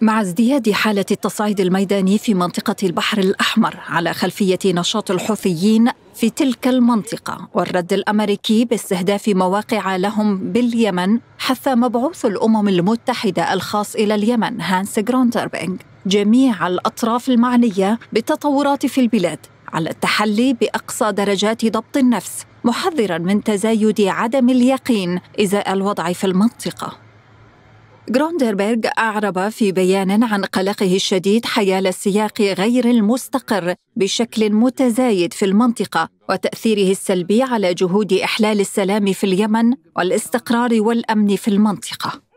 مع ازدياد حالة التصعيد الميداني في منطقة البحر الأحمر على خلفية نشاط الحوثيين في تلك المنطقة والرد الأمريكي باستهداف مواقع لهم باليمن حث مبعوث الأمم المتحدة الخاص إلى اليمن هانس جروندربينغ جميع الأطراف المعنية بالتطورات في البلاد على التحلي باقصى درجات ضبط النفس محذرا من تزايد عدم اليقين ازاء الوضع في المنطقه جروندربرغ أعرب في بيان عن قلقه الشديد حيال السياق غير المستقر بشكل متزايد في المنطقة وتأثيره السلبي على جهود إحلال السلام في اليمن والاستقرار والأمن في المنطقة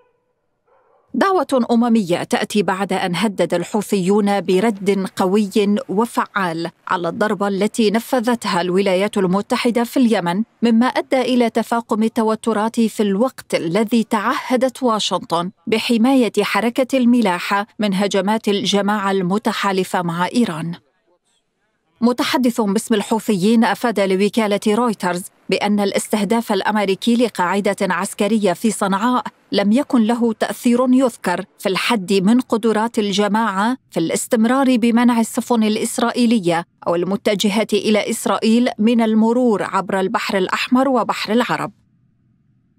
دعوة أممية تأتي بعد أن هدد الحوثيون برد قوي وفعال على الضربة التي نفذتها الولايات المتحدة في اليمن، مما أدى إلى تفاقم التوترات في الوقت الذي تعهدت واشنطن بحماية حركة الملاحة من هجمات الجماعة المتحالفة مع إيران. متحدث باسم الحوثيين افاد لوكاله رويترز بأن الاستهداف الأمريكي لقاعدة عسكرية في صنعاء لم يكن له تأثير يذكر في الحد من قدرات الجماعة في الاستمرار بمنع السفن الإسرائيلية أو المتجهة إلى إسرائيل من المرور عبر البحر الأحمر وبحر العرب.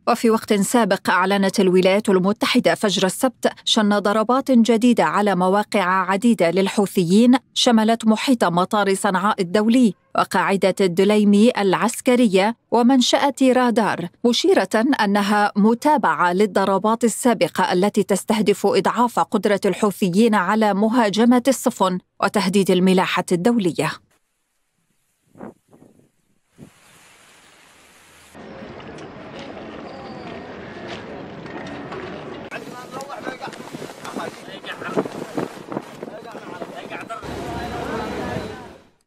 وفي وقت سابق أعلنت الولايات المتحدة فجر السبت شن ضربات جديدة على مواقع عديدة للحوثيين شملت محيط مطار صنعاء الدولي وقاعدة الدليمي العسكرية ومنشأة رادار مشيرة أنها متابعة للضربات السابقة التي تستهدف إضعاف قدرة الحوثيين على مهاجمة السفن وتهديد الملاحة الدولية